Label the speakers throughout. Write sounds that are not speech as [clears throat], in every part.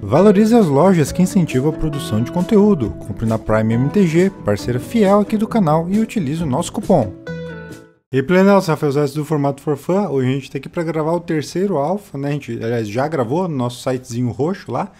Speaker 1: Valorize as lojas que incentivam a produção de conteúdo. Compre na Prime MTG, parceira fiel aqui do canal, e utilize o nosso cupom. E Plenel, Rafael Zé do Formato For Fun. Hoje a gente está aqui para gravar o terceiro alfa, né? A gente, aliás, já gravou no nosso sitezinho roxo lá,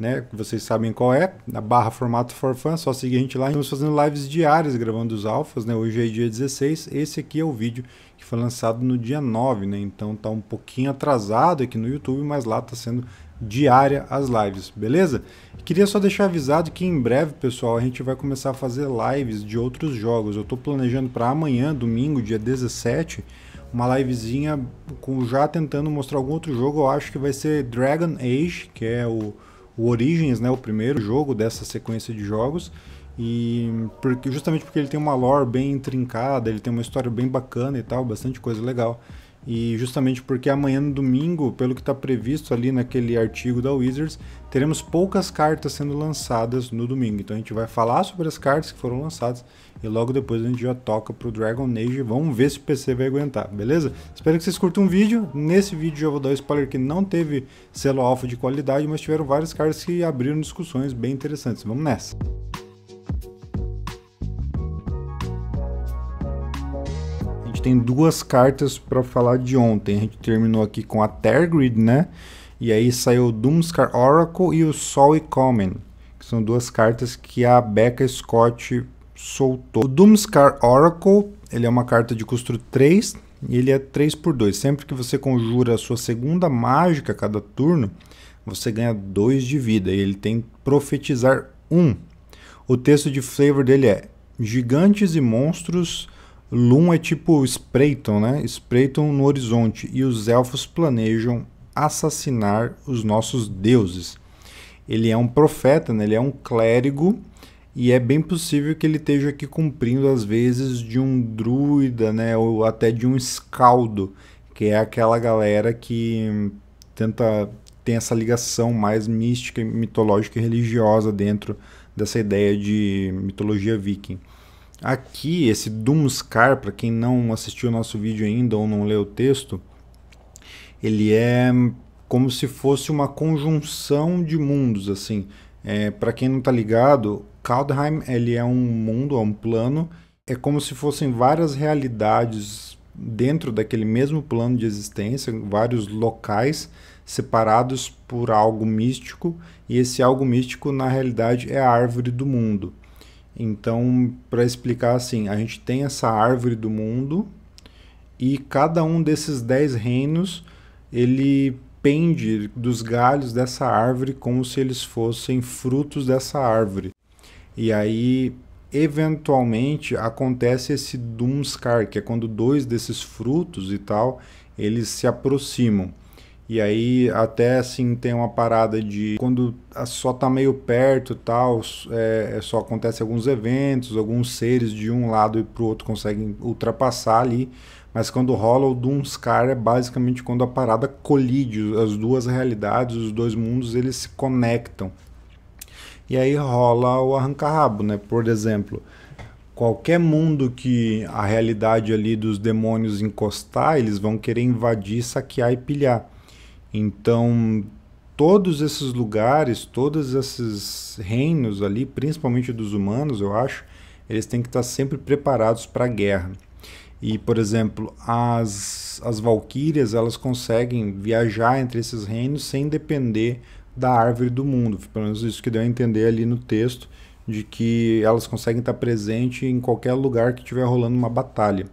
Speaker 1: né? Vocês sabem qual é, na barra Formato For Fun, é só seguir a gente lá. Estamos fazendo lives diárias gravando os alfas, né? Hoje é dia 16, esse aqui é o vídeo que foi lançado no dia 9, né? Então tá um pouquinho atrasado aqui no YouTube, mas lá está sendo diária as lives, beleza? Queria só deixar avisado que em breve, pessoal, a gente vai começar a fazer lives de outros jogos. Eu estou planejando para amanhã, domingo, dia 17, uma livezinha com já tentando mostrar algum outro jogo. Eu acho que vai ser Dragon Age, que é o, o Origins, né, o primeiro jogo dessa sequência de jogos. E porque, justamente porque ele tem uma lore bem intrincada, ele tem uma história bem bacana e tal, bastante coisa legal. E justamente porque amanhã no domingo, pelo que está previsto ali naquele artigo da Wizards, teremos poucas cartas sendo lançadas no domingo. Então a gente vai falar sobre as cartas que foram lançadas e logo depois a gente já toca para o Dragon Age e vamos ver se o PC vai aguentar, beleza? Espero que vocês curtam o vídeo. Nesse vídeo eu vou dar um spoiler que não teve selo alfa de qualidade, mas tiveram várias cartas que abriram discussões bem interessantes. Vamos nessa! tem duas cartas para falar de ontem. A gente terminou aqui com a Tergrid, né? E aí saiu o Doomscar Oracle e o Sol e Common, que são duas cartas que a Becca Scott soltou. O Doomscar Oracle, ele é uma carta de custo 3 e ele é 3 por 2. Sempre que você conjura a sua segunda mágica a cada turno, você ganha 2 de vida e ele tem profetizar 1. Um. O texto de flavor dele é: Gigantes e monstros Lum é tipo espreitam, né? Espreitam no horizonte e os elfos planejam assassinar os nossos deuses. Ele é um profeta, né? ele é um clérigo e é bem possível que ele esteja aqui cumprindo às vezes de um druida, né, ou até de um escaldo, que é aquela galera que tenta tem essa ligação mais mística, mitológica e religiosa dentro dessa ideia de mitologia viking. Aqui, esse Doomscar, para quem não assistiu o nosso vídeo ainda ou não leu o texto, ele é como se fosse uma conjunção de mundos, assim. É, para quem não está ligado, Kaldheim ele é um mundo, é um plano, é como se fossem várias realidades dentro daquele mesmo plano de existência, vários locais separados por algo místico, e esse algo místico na realidade é a árvore do mundo. Então, para explicar assim, a gente tem essa árvore do mundo e cada um desses dez reinos ele pende dos galhos dessa árvore como se eles fossem frutos dessa árvore. E aí, eventualmente, acontece esse Doomscar, que é quando dois desses frutos e tal eles se aproximam. E aí até assim tem uma parada de quando só tá meio perto e tal, é, é, só acontece alguns eventos, alguns seres de um lado e pro outro conseguem ultrapassar ali. Mas quando rola o Doomscar é basicamente quando a parada colide, as duas realidades, os dois mundos, eles se conectam. E aí rola o arranca-rabo, né? Por exemplo, qualquer mundo que a realidade ali dos demônios encostar, eles vão querer invadir, saquear e pilhar. Então, todos esses lugares, todos esses reinos ali, principalmente dos humanos, eu acho, eles têm que estar sempre preparados para a guerra. E, por exemplo, as, as valquírias, elas conseguem viajar entre esses reinos sem depender da árvore do mundo. Pelo menos isso que deu a entender ali no texto, de que elas conseguem estar presentes em qualquer lugar que estiver rolando uma batalha.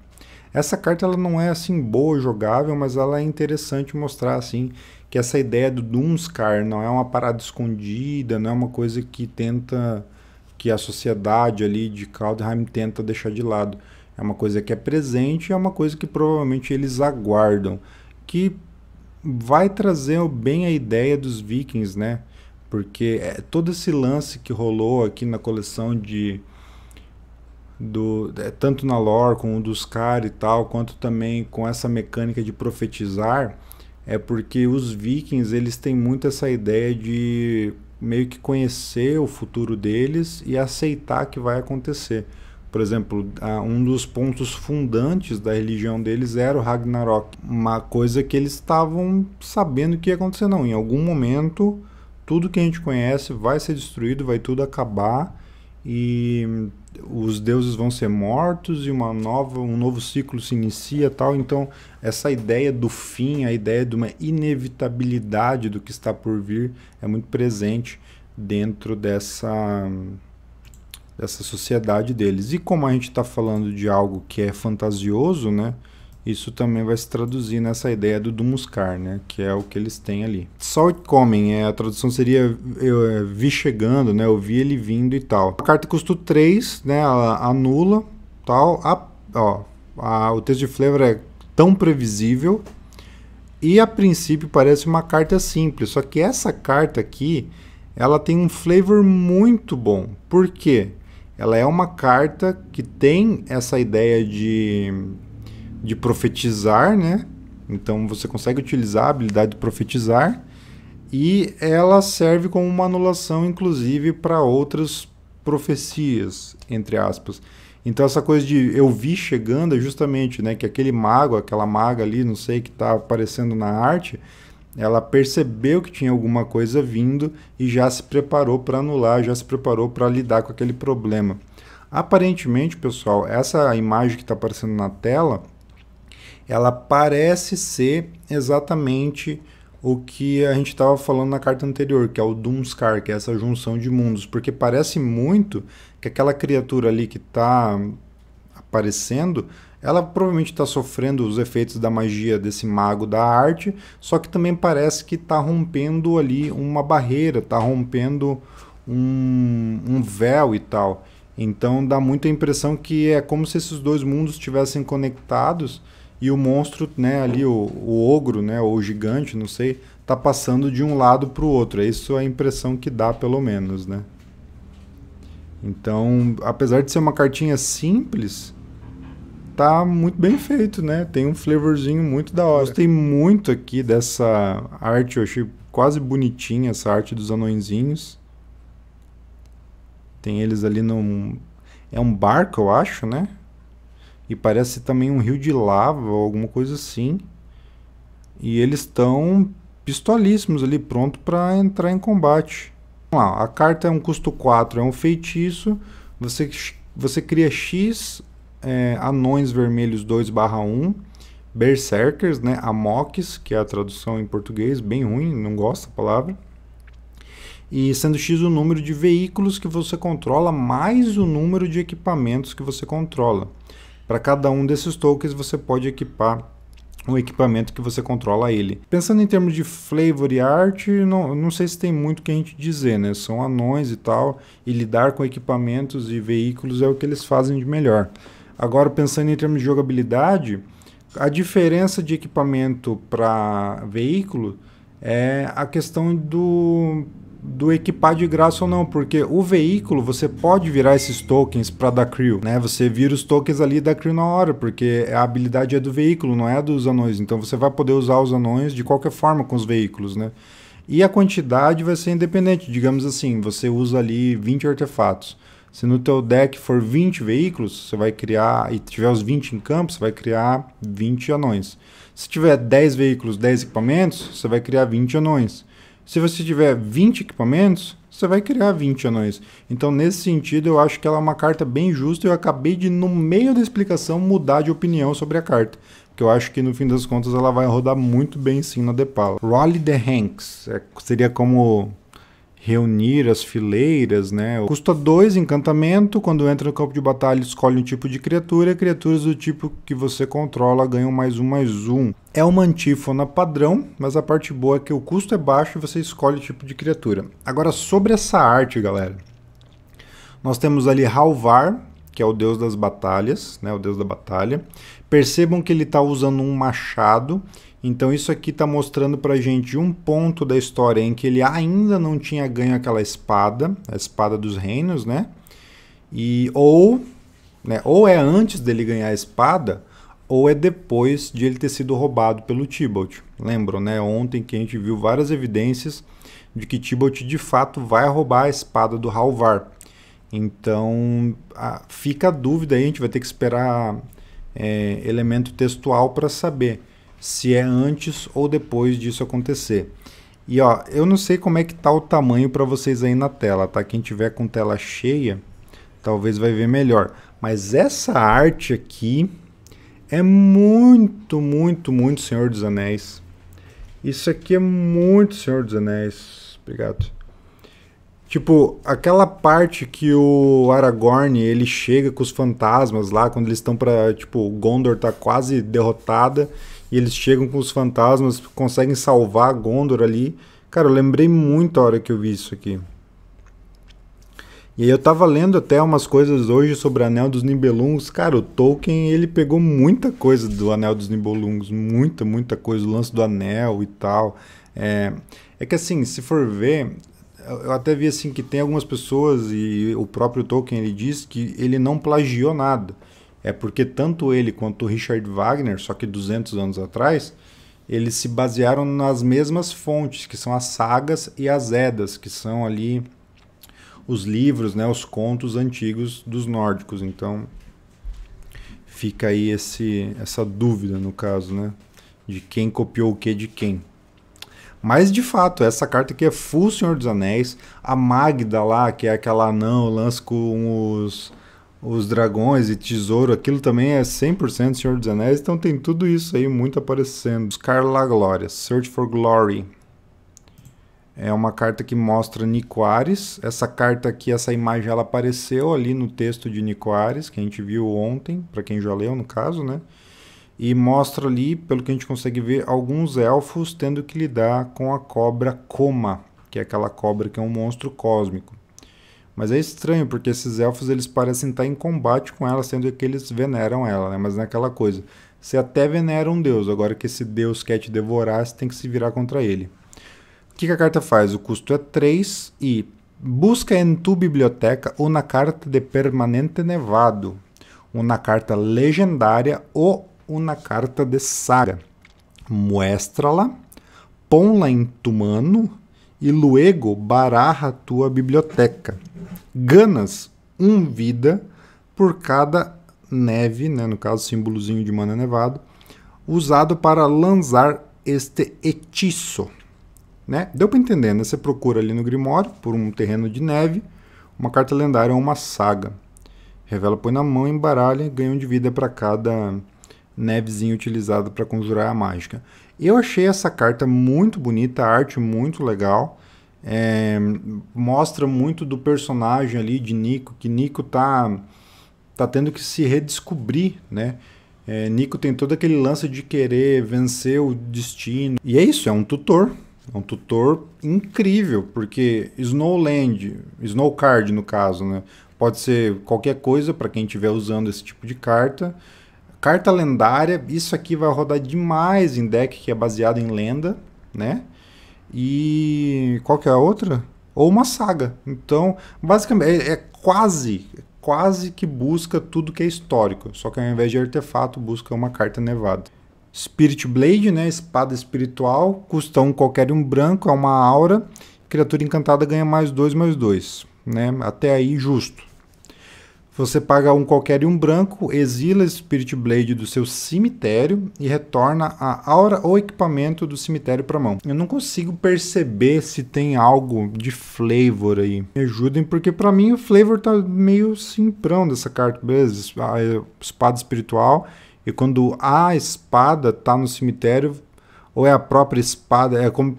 Speaker 1: Essa carta ela não é assim boa jogável, mas ela é interessante mostrar assim que essa ideia do Doomscar não é uma parada escondida, não é uma coisa que tenta que a sociedade ali de Kaldheim tenta deixar de lado. É uma coisa que é presente e é uma coisa que provavelmente eles aguardam, que vai trazer bem a ideia dos vikings, né? Porque é todo esse lance que rolou aqui na coleção de do é, tanto na lore com o dos caras e tal, quanto também com essa mecânica de profetizar, é porque os vikings eles têm muito essa ideia de meio que conhecer o futuro deles e aceitar que vai acontecer. Por exemplo, um dos pontos fundantes da religião deles era o Ragnarok, uma coisa que eles estavam sabendo que ia acontecer não, em algum momento tudo que a gente conhece vai ser destruído, vai tudo acabar e os deuses vão ser mortos e uma nova, um novo ciclo se inicia tal. Então, essa ideia do fim, a ideia de uma inevitabilidade do que está por vir, é muito presente dentro dessa, dessa sociedade deles. E como a gente está falando de algo que é fantasioso, né? isso também vai se traduzir nessa ideia do dumuscar, né? que é o que eles têm ali. Salt coming, é, a tradução seria eu é, vi chegando, né? eu vi ele vindo e tal. A carta custa 3, né? ela anula, tal. A, ó, a, o texto de flavor é tão previsível, e a princípio parece uma carta simples, só que essa carta aqui, ela tem um flavor muito bom. Por quê? Ela é uma carta que tem essa ideia de de profetizar, né? Então você consegue utilizar a habilidade de profetizar e ela serve como uma anulação, inclusive, para outras profecias, entre aspas. Então essa coisa de eu vi chegando é justamente, né, que aquele mago, aquela maga ali, não sei, que está aparecendo na arte, ela percebeu que tinha alguma coisa vindo e já se preparou para anular, já se preparou para lidar com aquele problema. Aparentemente, pessoal, essa imagem que está aparecendo na tela ela parece ser exatamente o que a gente estava falando na carta anterior, que é o Doomscar, que é essa junção de mundos, porque parece muito que aquela criatura ali que está aparecendo, ela provavelmente está sofrendo os efeitos da magia desse mago da arte, só que também parece que está rompendo ali uma barreira, está rompendo um, um véu e tal. Então dá muito a impressão que é como se esses dois mundos estivessem conectados e o monstro, né, ali, o, o ogro, né, ou o gigante, não sei, tá passando de um lado para o outro. é Isso a impressão que dá, pelo menos, né? Então, apesar de ser uma cartinha simples, tá muito bem feito, né? Tem um flavorzinho muito da hora. Gostei muito aqui dessa arte, eu achei quase bonitinha essa arte dos anõezinhos. Tem eles ali num... É um barco, eu acho, né? e parece também um rio de lava ou alguma coisa assim. E eles estão pistolíssimos ali, pronto para entrar em combate. Vamos lá, a carta é um custo 4, é um feitiço. Você, você cria X é, anões vermelhos 2/1, berserkers, né, Amokes, que é a tradução em português, bem ruim, não gosto da palavra. E sendo X o número de veículos que você controla mais o número de equipamentos que você controla. Para cada um desses tokens você pode equipar um equipamento que você controla ele. Pensando em termos de flavor e arte, não, não sei se tem muito o que a gente dizer, né? São anões e tal, e lidar com equipamentos e veículos é o que eles fazem de melhor. Agora, pensando em termos de jogabilidade, a diferença de equipamento para veículo é a questão do do equipar de graça ou não, porque o veículo você pode virar esses tokens para dar crew, né? Você vira os tokens ali da crew na hora, porque a habilidade é do veículo, não é dos anões. Então você vai poder usar os anões de qualquer forma com os veículos, né? E a quantidade vai ser independente, digamos assim, você usa ali 20 artefatos. Se no teu deck for 20 veículos, você vai criar e tiver os 20 em campo, você vai criar 20 anões. Se tiver 10 veículos, 10 equipamentos, você vai criar 20 anões. Se você tiver 20 equipamentos, você vai criar 20 anões. Então, nesse sentido, eu acho que ela é uma carta bem justa. Eu acabei de, no meio da explicação, mudar de opinião sobre a carta. Porque eu acho que, no fim das contas, ela vai rodar muito bem sim na Depala. Rally the Hanks. É, seria como reunir as fileiras, né? Custa dois encantamento, quando entra no campo de batalha escolhe um tipo de criatura, criaturas do tipo que você controla ganham mais um mais um. É uma antífona padrão, mas a parte boa é que o custo é baixo e você escolhe o tipo de criatura. Agora sobre essa arte, galera. Nós temos ali Halvar, que é o deus das batalhas, né, o deus da batalha. Percebam que ele está usando um machado então isso aqui está mostrando para a gente um ponto da história em que ele ainda não tinha ganho aquela espada, a espada dos reinos, né? E ou, né, ou é antes dele ganhar a espada, ou é depois de ele ter sido roubado pelo Tibalt. Lembram, né? Ontem que a gente viu várias evidências de que Tibalt de fato vai roubar a espada do Halvar. Então a, fica a dúvida aí, a gente vai ter que esperar é, elemento textual para saber se é antes ou depois disso acontecer. E ó, eu não sei como é que tá o tamanho para vocês aí na tela, tá? Quem tiver com tela cheia, talvez vai ver melhor. Mas essa arte aqui é muito, muito, muito Senhor dos Anéis. Isso aqui é muito Senhor dos Anéis. Obrigado. Tipo, aquela parte que o Aragorn, ele chega com os fantasmas lá, quando eles estão pra, tipo, Gondor tá quase derrotada, e eles chegam com os fantasmas, conseguem salvar a Gondor ali. Cara, eu lembrei muito a hora que eu vi isso aqui. E aí eu tava lendo até umas coisas hoje sobre o Anel dos Nibelungos. Cara, o Tolkien, ele pegou muita coisa do Anel dos Nibelungos, muita, muita coisa, o lance do anel e tal. É, é que assim, se for ver, eu até vi assim que tem algumas pessoas e o próprio Tolkien ele diz que ele não plagiou nada é porque tanto ele quanto o Richard Wagner, só que 200 anos atrás, eles se basearam nas mesmas fontes, que são as sagas e as edas, que são ali os livros, né, os contos antigos dos nórdicos. Então fica aí esse, essa dúvida no caso, né, de quem copiou o que de quem. Mas de fato, essa carta aqui é full Senhor dos Anéis, a Magda lá, que é aquela anã, o lance com os os dragões e tesouro, aquilo também é 100% Senhor dos Anéis, então tem tudo isso aí muito aparecendo. Buscar la glória, Search for Glory. É uma carta que mostra Nicoares. Essa carta aqui, essa imagem, ela apareceu ali no texto de Nicoares, que a gente viu ontem, para quem já leu no caso, né? E mostra ali, pelo que a gente consegue ver, alguns elfos tendo que lidar com a cobra Coma, que é aquela cobra que é um monstro cósmico. Mas é estranho, porque esses elfos eles parecem estar em combate com ela, sendo que eles veneram ela, né? Mas naquela é coisa. Você até venera um deus, agora que esse deus quer te devorar, você tem que se virar contra ele. O que, que a carta faz? O custo é 3 e busca em tua biblioteca ou na carta de permanente nevado, uma carta legendária ou uma carta de saga. mostra la põe-la em tu mano e luego barra tua biblioteca. Ganas um vida por cada neve, né, no caso, símbolozinho de mana nevado, usado para lançar este hechiço. Né? Deu para entender, né? Você procura ali no Grimório por um terreno de neve, uma carta lendária ou uma saga. Revela, põe na mão, embaralha e ganha um de vida para cada nevezinho utilizado para conjurar a mágica. Eu achei essa carta muito bonita, a arte muito legal. É, mostra muito do personagem ali de Nico, que Nico tá, tá tendo que se redescobrir, né? É, Nico tem todo aquele lance de querer vencer o destino. E é isso, é um tutor. É um tutor incrível, porque Snowland, Snowcard no caso, né? Pode ser qualquer coisa para quem estiver usando esse tipo de carta. Carta lendária, isso aqui vai rodar demais em deck que é baseado em lenda, né? E qual que é a outra? Ou uma saga. Então, basicamente, é, é, quase, quase que busca tudo que é histórico, só que ao invés de artefato, busca uma carta nevada. Spirit Blade, né, espada espiritual, custa um qualquer um branco, é uma aura, criatura encantada ganha mais dois, mais dois, né, até aí justo. Você paga um qualquer e um branco, exila Spirit Blade do seu cemitério e retorna a aura ou equipamento do cemitério para mão. Eu não consigo perceber se tem algo de flavor aí. Me ajudem, porque para mim o flavor tá meio simprão dessa carta, beleza? A ah, é espada espiritual. E quando a espada tá no cemitério, ou é a própria espada, é como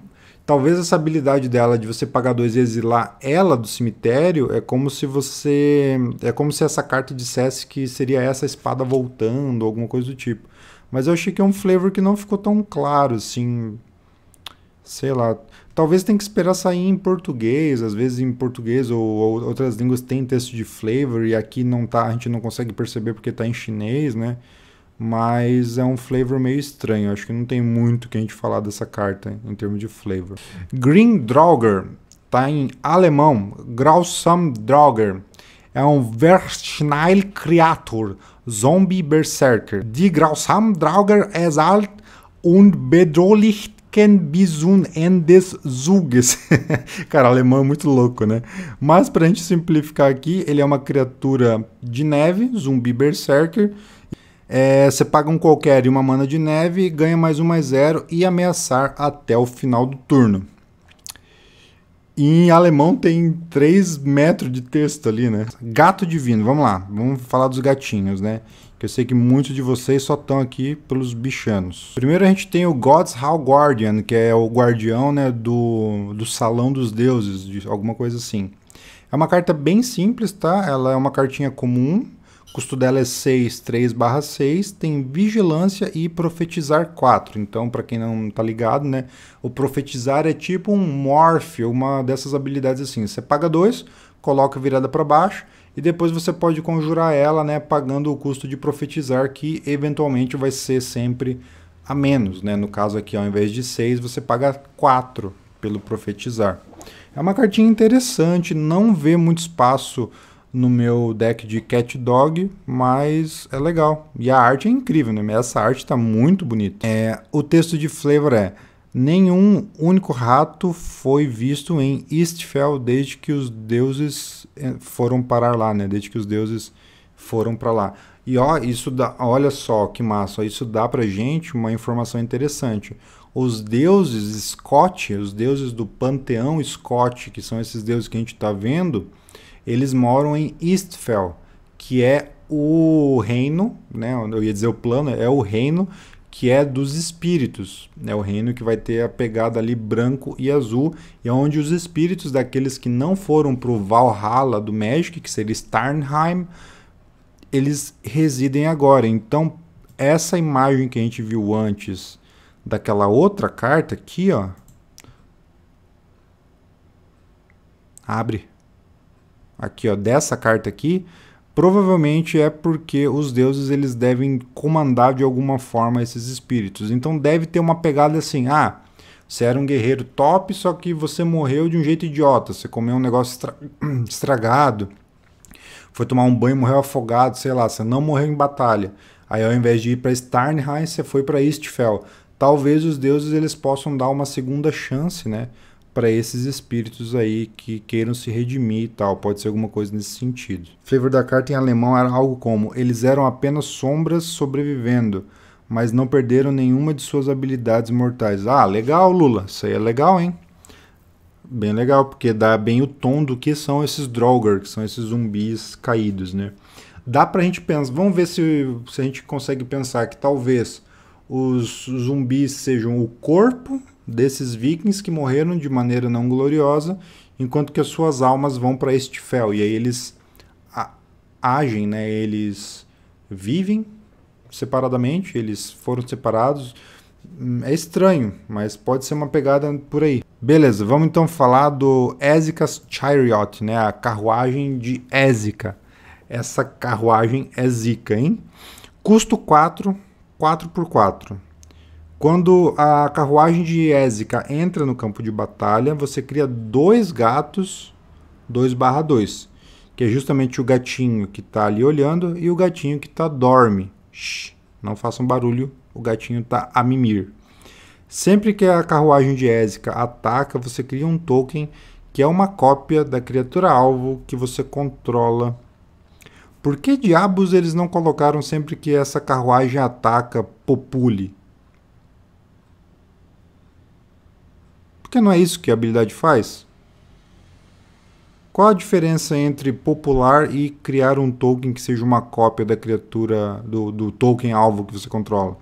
Speaker 1: Talvez essa habilidade dela de você pagar dois e exilar ela do cemitério é como se você. É como se essa carta dissesse que seria essa espada voltando, alguma coisa do tipo. Mas eu achei que é um flavor que não ficou tão claro, assim. Sei lá. Talvez tenha que esperar sair em português, às vezes em português ou, ou outras línguas tem texto de flavor e aqui não tá, a gente não consegue perceber porque está em chinês, né? mas é um flavor meio estranho. Acho que não tem muito que a gente falar dessa carta em termos de flavor. Green Droger tá em alemão, Grausam Droger É um Verschneil Creator, Zombie Berserker. Die Grausam Drauger alt und bedrohlich Ken Bisun Endes Zuges. [laughs] Cara, alemão é muito louco, né? Mas pra gente simplificar aqui, ele é uma criatura de neve, zumbi berserker, é, você paga um qualquer e uma mana de neve, ganha mais um mais zero e ameaçar até o final do turno. E em alemão tem 3 metros de texto ali, né? Gato divino, vamos lá, vamos falar dos gatinhos, né? Que eu sei que muitos de vocês só estão aqui pelos bichanos. Primeiro a gente tem o God's Hall Guardian, que é o guardião né, do, do Salão dos Deuses, de alguma coisa assim. É uma carta bem simples, tá? Ela é uma cartinha comum, custo dela é 6, 3 barra 6, tem vigilância e profetizar 4. Então, para quem não tá ligado, né? O profetizar é tipo um morph, uma dessas habilidades assim. Você paga 2, coloca virada para baixo e depois você pode conjurar ela, né? Pagando o custo de profetizar, que eventualmente vai ser sempre a menos, né? No caso aqui, ao invés de 6, você paga 4 pelo profetizar. É uma cartinha interessante, não vê muito espaço no meu deck de Cat Dog, mas é legal. E a arte é incrível, né? Essa arte está muito bonita. É, o texto de flavor é: Nenhum único rato foi visto em Eastfell desde que os deuses eh, foram parar lá, né? Desde que os deuses foram para lá. E ó, isso dá, olha só que massa, isso dá pra gente uma informação interessante. Os deuses Scott, os deuses do panteão Scott, que são esses deuses que a gente está vendo, eles moram em Eastfell, que é o reino, né? Eu ia dizer o plano, é o reino que é dos espíritos, é né? o reino que vai ter a pegada ali branco e azul, e é onde os espíritos daqueles que não foram para o Valhalla do Magic, que seria Starnheim, eles residem agora. Então, essa imagem que a gente viu antes daquela outra carta aqui, ó, abre aqui ó, dessa carta aqui, provavelmente é porque os deuses eles devem comandar de alguma forma esses espíritos. Então deve ter uma pegada assim, ah, você era um guerreiro top, só que você morreu de um jeito idiota, você comeu um negócio estra [clears throat] estragado, foi tomar um banho, morreu afogado, sei lá, você não morreu em batalha. Aí ao invés de ir para Starnheim, você foi para Istfeld Talvez os deuses eles possam dar uma segunda chance, né? para esses espíritos aí que queiram se redimir e tal. Pode ser alguma coisa nesse sentido. O flavor da carta em alemão era algo como: eles eram apenas sombras sobrevivendo, mas não perderam nenhuma de suas habilidades mortais. Ah, legal, Lula. Isso aí é legal, hein? Bem legal, porque dá bem o tom do que são esses Draugr, que são esses zumbis caídos, né? Dá pra gente pensar, vamos ver se, se a gente consegue pensar que talvez os zumbis sejam o corpo desses vikings que morreram de maneira não gloriosa, enquanto que as suas almas vão para este fel E aí eles agem, né? Eles vivem separadamente, eles foram separados. Hum, é estranho, mas pode ser uma pegada por aí. Beleza, vamos então falar do Ézicas Chariot, né? A carruagem de Ézica. Essa carruagem é zica, hein? Custo 4, 4x4. Quando a carruagem de Ézica entra no campo de batalha, você cria dois gatos 2/2, que é justamente o gatinho que está ali olhando e o gatinho que está dorme. Shhh, não façam barulho, o gatinho está a mimir. Sempre que a carruagem de Ézica ataca, você cria um token que é uma cópia da criatura alvo que você controla. Por que diabos eles não colocaram sempre que essa carruagem ataca Popule? Porque não é isso que a habilidade faz? Qual a diferença entre popular e criar um token que seja uma cópia da criatura, do, do token alvo que você controla?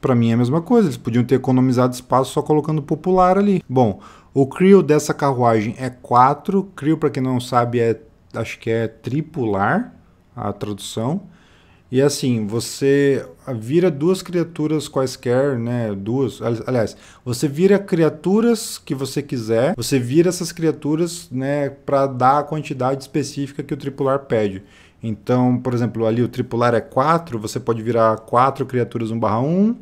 Speaker 1: Para mim é a mesma coisa, eles podiam ter economizado espaço só colocando popular ali. Bom, o crew dessa carruagem é 4, crew para quem não sabe é, acho que é tripular a tradução. E assim, você vira duas criaturas quaisquer, né? Duas. Aliás, você vira criaturas que você quiser, você vira essas criaturas, né, para dar a quantidade específica que o tripular pede. Então, por exemplo, ali o tripular é 4, você pode virar quatro criaturas 1 barra 1,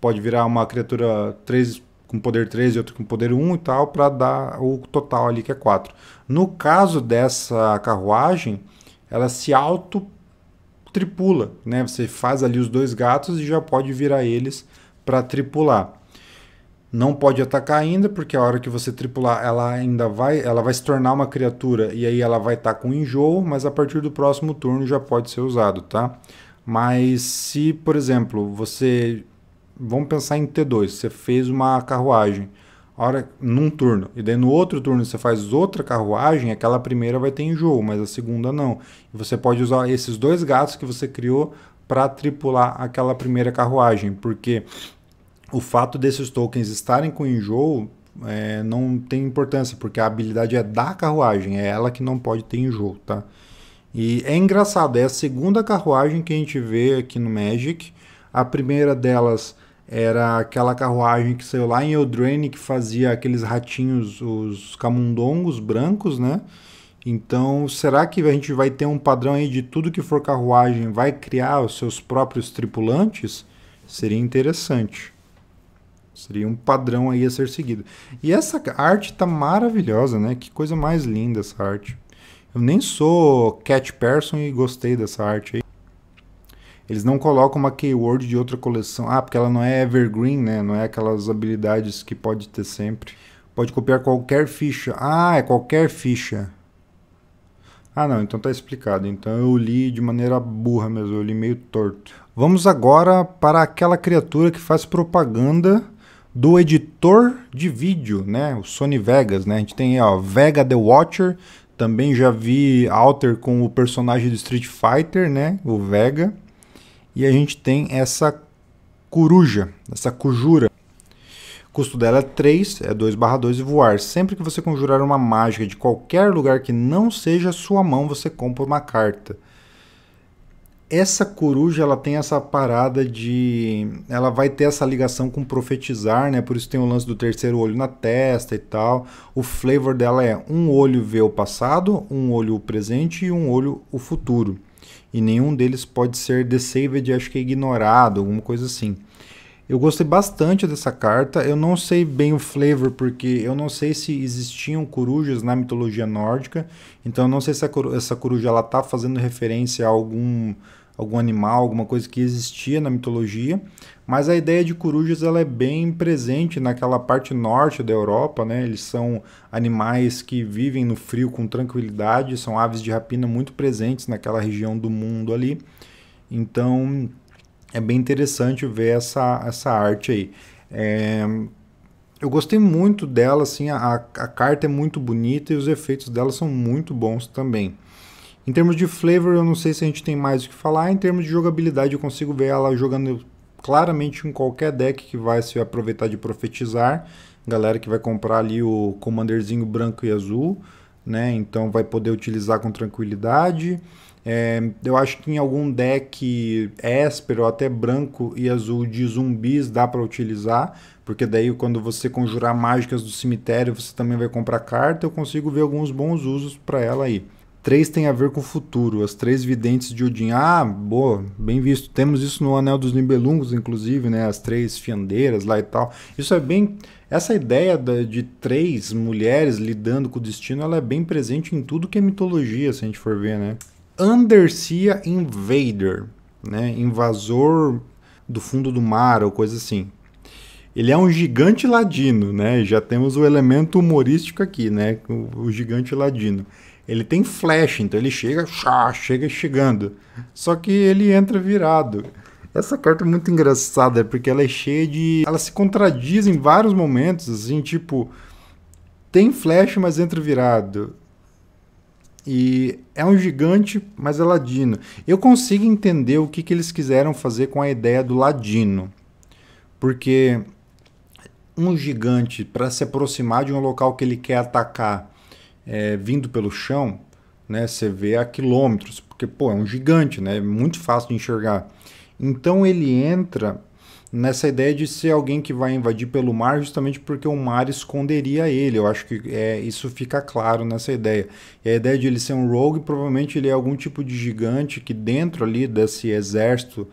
Speaker 1: pode virar uma criatura 3 com poder 3 e outra com poder 1 e tal, para dar o total ali que é 4. No caso dessa carruagem, ela se auto tripula, né? Você faz ali os dois gatos e já pode virar eles para tripular. Não pode atacar ainda, porque a hora que você tripular, ela ainda vai, ela vai se tornar uma criatura e aí ela vai estar tá com enjoo, mas a partir do próximo turno já pode ser usado, tá? Mas se, por exemplo, você vamos pensar em T2, você fez uma carruagem hora num turno. E daí no outro turno você faz outra carruagem, aquela primeira vai ter enjoo, mas a segunda não. E você pode usar esses dois gatos que você criou para tripular aquela primeira carruagem, porque o fato desses tokens estarem com enjoo é, não tem importância, porque a habilidade é da carruagem, é ela que não pode ter enjoo, tá? E é engraçado, é a segunda carruagem que a gente vê aqui no Magic. A primeira delas era aquela carruagem que saiu lá em Eldraine que fazia aqueles ratinhos, os camundongos brancos, né? Então, será que a gente vai ter um padrão aí de tudo que for carruagem vai criar os seus próprios tripulantes? Seria interessante. Seria um padrão aí a ser seguido. E essa arte tá maravilhosa, né? Que coisa mais linda essa arte. Eu nem sou cat person e gostei dessa arte aí. Eles não colocam uma keyword de outra coleção. Ah, porque ela não é evergreen, né? Não é aquelas habilidades que pode ter sempre. Pode copiar qualquer ficha. Ah, é qualquer ficha. Ah, não, então tá explicado. Então eu li de maneira burra mesmo, eu li meio torto. Vamos agora para aquela criatura que faz propaganda do editor de vídeo, né? O Sony Vegas, né? A gente tem, ó, Vega the Watcher. Também já vi Alter com o personagem do Street Fighter, né? O Vega. E a gente tem essa coruja, essa cujura. O custo dela é 3, é 2 barra 2 e voar. Sempre que você conjurar uma mágica de qualquer lugar que não seja sua mão, você compra uma carta. Essa coruja, ela tem essa parada de... Ela vai ter essa ligação com profetizar, né? Por isso tem o lance do terceiro olho na testa e tal. O flavor dela é um olho vê o passado, um olho o presente e um olho o futuro e nenhum deles pode ser disabled, acho que é ignorado, alguma coisa assim. Eu gostei bastante dessa carta. Eu não sei bem o flavor, porque eu não sei se existiam corujas na mitologia nórdica. Então eu não sei se essa coruja ela tá fazendo referência a algum algum animal, alguma coisa que existia na mitologia, mas a ideia de corujas ela é bem presente naquela parte norte da Europa, né? Eles são animais que vivem no frio com tranquilidade, são aves de rapina muito presentes naquela região do mundo ali. Então é bem interessante ver essa, essa arte aí. É, eu gostei muito dela, assim, a, a carta é muito bonita e os efeitos dela são muito bons também. Em termos de flavor, eu não sei se a gente tem mais o que falar. Em termos de jogabilidade, eu consigo ver ela jogando claramente em qualquer deck que vai se aproveitar de profetizar. Galera que vai comprar ali o commanderzinho branco e azul, né? Então vai poder utilizar com tranquilidade. É, eu acho que em algum deck ou até branco e azul de zumbis dá para utilizar, porque daí quando você conjurar mágicas do cemitério, você também vai comprar carta. Eu consigo ver alguns bons usos para ela aí três tem a ver com o futuro, as três videntes de Odin. Ah, boa, bem visto. Temos isso no Anel dos Nibelungos, inclusive, né? As três fiandeiras lá e tal. Isso é bem. Essa ideia de três mulheres lidando com o destino, ela é bem presente em tudo que é mitologia, se a gente for ver, né? Undersea Invader, né? Invasor do fundo do mar ou coisa assim. Ele é um gigante ladino, né? Já temos o elemento humorístico aqui, né? o gigante ladino. Ele tem flash, então ele chega, chá, chega chegando. Só que ele entra virado. Essa carta é muito engraçada, porque ela é cheia de. Ela se contradiz em vários momentos, assim, tipo. Tem flash, mas entra virado. E é um gigante, mas é ladino. Eu consigo entender o que, que eles quiseram fazer com a ideia do ladino. Porque um gigante, para se aproximar de um local que ele quer atacar, é, vindo pelo chão, né, você vê a quilômetros, porque pô, é um gigante, né, é muito fácil de enxergar. Então ele entra nessa ideia de ser alguém que vai invadir pelo mar, justamente porque o mar esconderia ele. Eu acho que é, isso fica claro nessa ideia. E a ideia de ele ser um rogue, provavelmente ele é algum tipo de gigante que dentro ali desse exército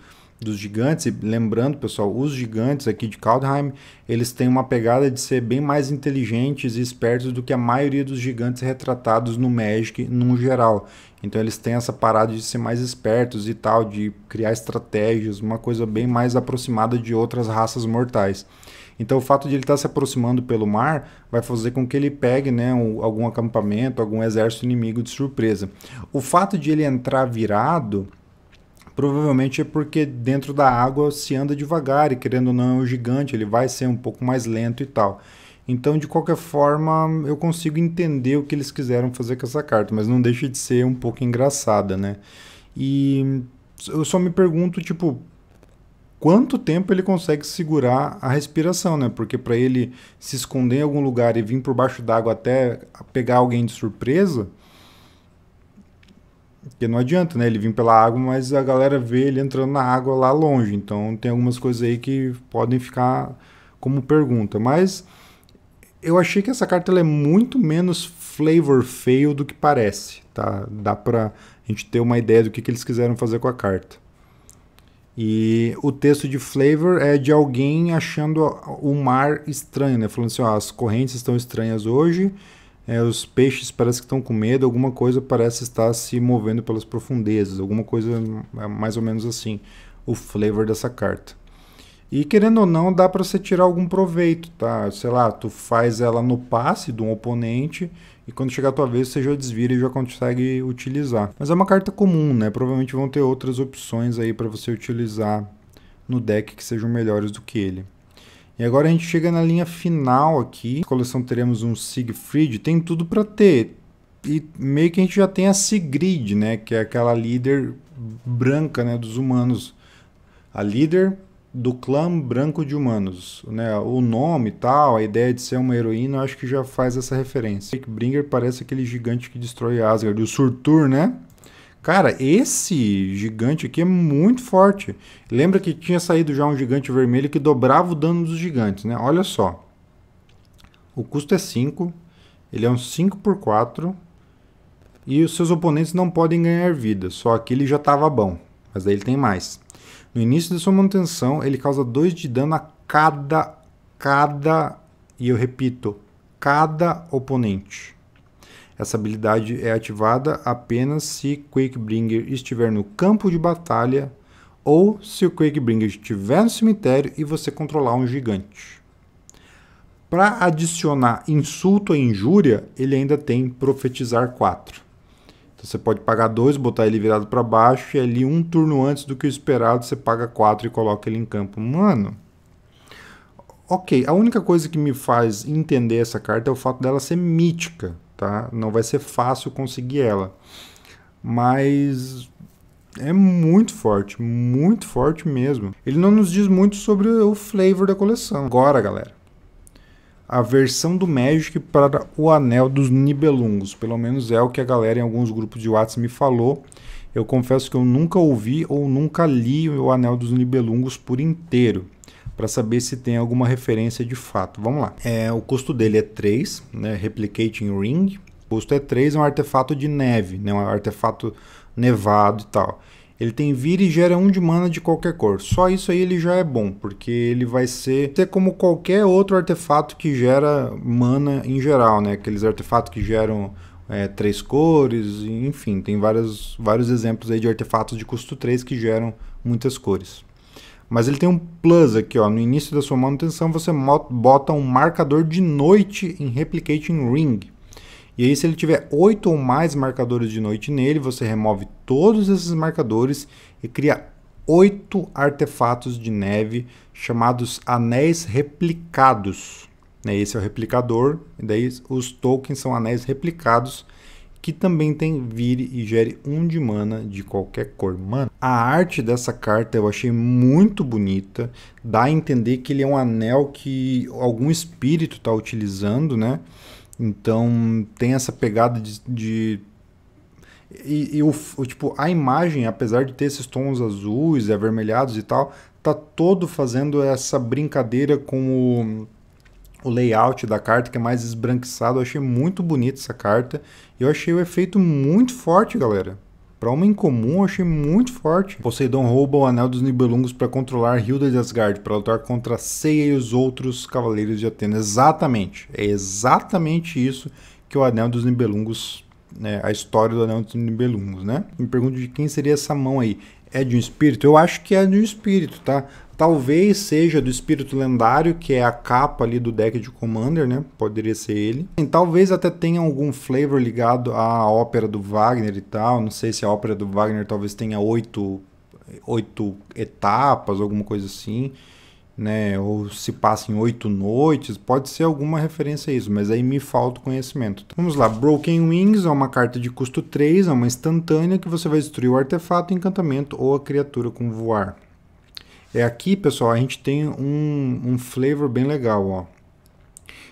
Speaker 1: dos gigantes, e lembrando, pessoal, os gigantes aqui de Kaldheim, eles têm uma pegada de ser bem mais inteligentes e espertos do que a maioria dos gigantes retratados no Magic num geral. Então eles têm essa parada de ser mais espertos e tal, de criar estratégias, uma coisa bem mais aproximada de outras raças mortais. Então o fato de ele estar se aproximando pelo mar vai fazer com que ele pegue né, um, algum acampamento, algum exército inimigo de surpresa. O fato de ele entrar virado Provavelmente é porque dentro da água se anda devagar e querendo ou não é um gigante, ele vai ser um pouco mais lento e tal. Então, de qualquer forma, eu consigo entender o que eles quiseram fazer com essa carta, mas não deixa de ser um pouco engraçada, né? E eu só me pergunto, tipo, quanto tempo ele consegue segurar a respiração, né? Porque para ele se esconder em algum lugar e vir por baixo d'água até pegar alguém de surpresa, porque não adianta, né? Ele vir pela água, mas a galera vê ele entrando na água lá longe. Então tem algumas coisas aí que podem ficar como pergunta. Mas eu achei que essa carta é muito menos flavor fail do que parece, tá? Dá pra gente ter uma ideia do que, que eles quiseram fazer com a carta. E o texto de flavor é de alguém achando o mar estranho, né? Falando assim, ó, as correntes estão estranhas hoje é, os peixes parece que estão com medo, alguma coisa parece estar se movendo pelas profundezas, alguma coisa é mais ou menos assim, o flavor dessa carta. E querendo ou não, dá para você tirar algum proveito, tá? Sei lá, tu faz ela no passe de um oponente e quando chegar a tua vez você já desvira e já consegue utilizar. Mas é uma carta comum, né? Provavelmente vão ter outras opções aí para você utilizar no deck que sejam melhores do que ele. E agora a gente chega na linha final aqui. Na coleção teremos um Siegfried, tem tudo para ter. E meio que a gente já tem a Sigrid, né, que é aquela líder branca, né, dos humanos. A líder do clã branco de humanos, né? O nome e tal, a ideia de ser uma heroína, eu acho que já faz essa referência. Bringer parece aquele gigante que destrói Asgard, o Surtur, né? Cara, esse gigante aqui é muito forte. Lembra que tinha saído já um gigante vermelho que dobrava o dano dos gigantes, né? Olha só. O custo é 5. Ele é um 5 por 4. E os seus oponentes não podem ganhar vida. Só que ele já estava bom. Mas daí ele tem mais. No início da sua manutenção, ele causa 2 de dano a cada... Cada... E eu repito. Cada oponente. Essa habilidade é ativada apenas se Quakebringer estiver no campo de batalha ou se o Quakebringer estiver no cemitério e você controlar um gigante. Para adicionar insulto e injúria, ele ainda tem profetizar 4. Então você pode pagar 2, botar ele virado para baixo e ali um turno antes do que o esperado você paga 4 e coloca ele em campo. Mano, ok, a única coisa que me faz entender essa carta é o fato dela ser mítica tá? Não vai ser fácil conseguir ela. Mas é muito forte, muito forte mesmo. Ele não nos diz muito sobre o flavor da coleção. Agora, galera, a versão do Magic para o Anel dos Nibelungos, pelo menos é o que a galera em alguns grupos de WhatsApp me falou. Eu confesso que eu nunca ouvi ou nunca li o Anel dos Nibelungos por inteiro para saber se tem alguma referência de fato. Vamos lá. É, o custo dele é 3, né? Replicating Ring. O custo é 3, é um artefato de neve, né? um artefato nevado e tal. Ele tem vira e gera um de mana de qualquer cor. Só isso aí ele já é bom, porque ele vai ser, ser como qualquer outro artefato que gera mana em geral, né? Aqueles artefatos que geram é, três cores, enfim, tem vários, vários exemplos aí de artefatos de custo 3 que geram muitas cores. Mas ele tem um plus aqui, ó. no início da sua manutenção você bota um marcador de noite em Replicating Ring. E aí se ele tiver oito ou mais marcadores de noite nele, você remove todos esses marcadores e cria oito artefatos de neve chamados anéis replicados. Né, esse é o replicador, e daí os tokens são anéis replicados que também tem vire e gere um de mana de qualquer cor. Mano, a arte dessa carta eu achei muito bonita, dá a entender que ele é um anel que algum espírito está utilizando, né? Então tem essa pegada de, de e, e o, o, tipo a imagem apesar de ter esses tons azuis avermelhados e tal tá todo fazendo essa brincadeira com o o layout da carta, que é mais esbranquiçado. Eu achei muito bonita essa carta. Eu achei o efeito muito forte, galera. Para uma incomum, eu achei muito forte. Poseidon rouba o Anel dos Nibelungos para controlar Hilda de Asgard, para lutar contra Seiya e os outros Cavaleiros de Atena. Exatamente. É exatamente isso que o Anel dos Nibelungos, né, a história do Anel dos Nibelungos, né? Me pergunto de quem seria essa mão aí. É de um espírito? Eu acho que é de um espírito, tá? Talvez seja do espírito lendário, que é a capa ali do deck de Commander, né? Poderia ser ele. E talvez até tenha algum flavor ligado à ópera do Wagner e tal. Não sei se a ópera do Wagner talvez tenha oito, oito etapas, alguma coisa assim, né? Ou se passa em oito noites. Pode ser alguma referência a isso, mas aí me falta o conhecimento. Vamos lá. Broken Wings é uma carta de custo 3, é uma instantânea que você vai destruir o artefato, encantamento ou a criatura com voar. É aqui, pessoal, a gente tem um, um flavor bem legal, ó.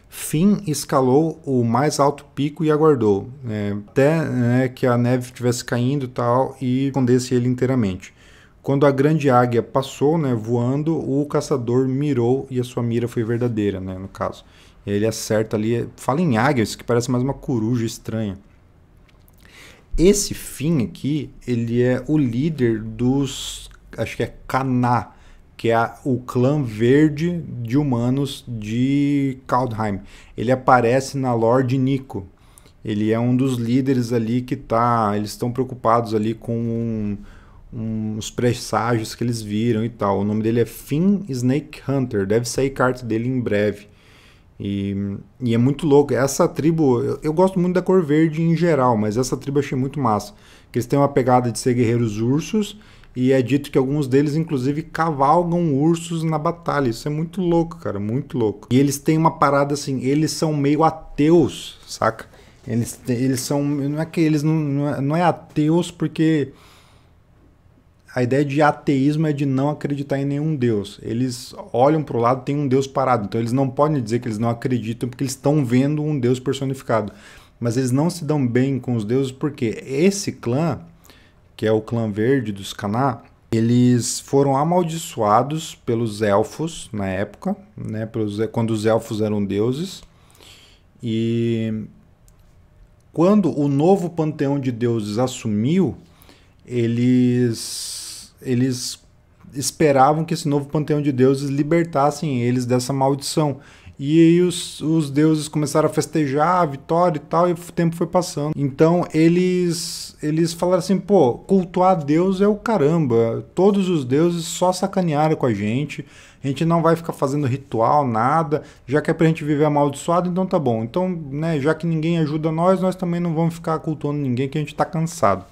Speaker 1: Finn escalou o mais alto pico e aguardou, né, até né, que a neve estivesse caindo tal e escondesse ele inteiramente. Quando a grande águia passou, né, voando, o caçador mirou e a sua mira foi verdadeira, né, no caso. Ele acerta ali, fala em águia, isso que parece mais uma coruja estranha. Esse fim aqui, ele é o líder dos, acho que é Caná, que é a, o clã verde de humanos de Kaldheim. Ele aparece na Lord Nico. Ele é um dos líderes ali que tá. Eles estão preocupados ali com um, um, os presságios que eles viram e tal. O nome dele é Finn Snake Hunter. Deve sair carta dele em breve. E, e, é muito louco. Essa tribo, eu, eu, gosto muito da cor verde em geral, mas essa tribo eu achei muito massa. Que eles têm uma pegada de ser guerreiros ursos e é dito que alguns deles, inclusive, cavalgam ursos na batalha. Isso é muito louco, cara, muito louco. E eles têm uma parada assim, eles são meio ateus, saca? Eles, eles são. Não é que eles. Não, não, é, não é ateus porque. A ideia de ateísmo é de não acreditar em nenhum Deus. Eles olham para o lado, tem um Deus parado. Então eles não podem dizer que eles não acreditam porque eles estão vendo um Deus personificado. Mas eles não se dão bem com os deuses porque esse clã que é o clã verde dos Caná, eles foram amaldiçoados pelos elfos na época, né, pelos, quando os elfos eram deuses. E quando o novo panteão de deuses assumiu, eles, eles esperavam que esse novo panteão de deuses libertassem eles dessa maldição. E aí os, os deuses começaram a festejar a vitória e tal, e o tempo foi passando. Então eles eles falaram assim, pô, cultuar Deus é o caramba. Todos os deuses só sacanearam com a gente. A gente não vai ficar fazendo ritual, nada. Já que é pra gente viver amaldiçoado, então tá bom. Então, né, já que ninguém ajuda nós, nós também não vamos ficar cultuando ninguém que a gente tá cansado.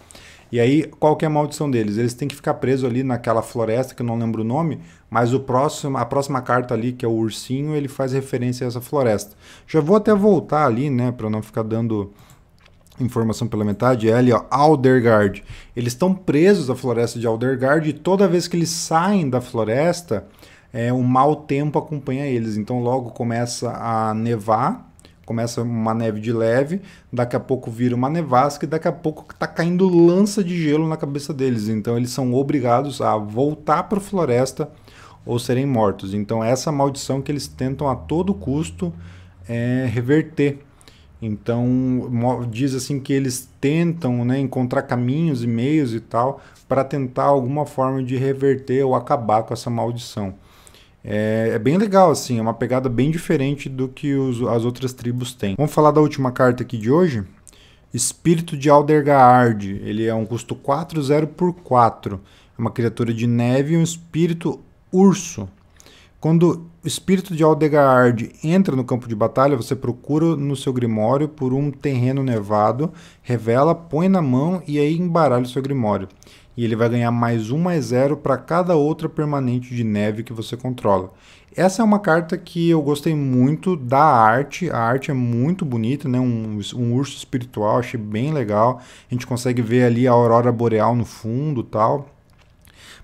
Speaker 1: E aí, qual que é a maldição deles? Eles têm que ficar presos ali naquela floresta, que eu não lembro o nome, mas o próximo, a próxima carta ali, que é o ursinho, ele faz referência a essa floresta. Já vou até voltar ali, né, para não ficar dando informação pela metade, é ali, ó, Aldergard. Eles estão presos à floresta de Aldergard e toda vez que eles saem da floresta, é, o mau tempo acompanha eles. Então logo começa a nevar, começa uma neve de leve, daqui a pouco vira uma nevasca e daqui a pouco está caindo lança de gelo na cabeça deles. Então eles são obrigados a voltar para a floresta ou serem mortos. Então, essa maldição que eles tentam a todo custo é, reverter. Então, diz assim que eles tentam né, encontrar caminhos e meios e tal para tentar alguma forma de reverter ou acabar com essa maldição. É, é, bem legal, assim, é uma pegada bem diferente do que os, as outras tribos têm. Vamos falar da última carta aqui de hoje? Espírito de Aldergaard. Ele é um custo 4, 0 por 4. É uma criatura de neve e um espírito urso. Quando o espírito de Aldegaard entra no campo de batalha, você procura no seu grimório por um terreno nevado, revela, põe na mão e aí embaralha o seu grimório. E ele vai ganhar mais um mais zero para cada outra permanente de neve que você controla. Essa é uma carta que eu gostei muito da arte. A arte é muito bonita, né? Um, um urso espiritual, achei bem legal. A gente consegue ver ali a aurora boreal no fundo, tal.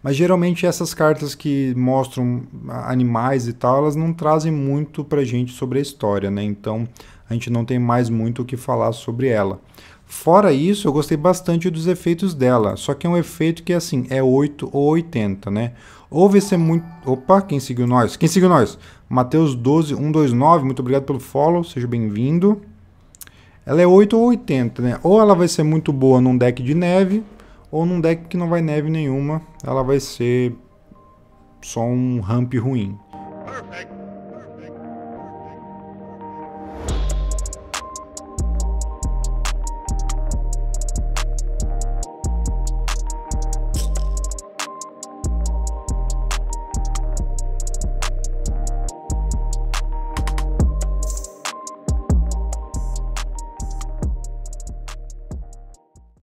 Speaker 1: Mas geralmente essas cartas que mostram animais e tal, elas não trazem muito pra gente sobre a história, né? Então a gente não tem mais muito o que falar sobre ela. Fora isso, eu gostei bastante dos efeitos dela, só que é um efeito que assim, é 8 ou 80, né? Ou vai ser muito. Opa, quem seguiu nós? Quem seguiu nós? Mateus 12, 129, muito obrigado pelo follow, seja bem-vindo. Ela é 8 ou 80, né? Ou ela vai ser muito boa num deck de neve, ou num deck que não vai neve nenhuma, ela vai ser só um ramp ruim. Perfect.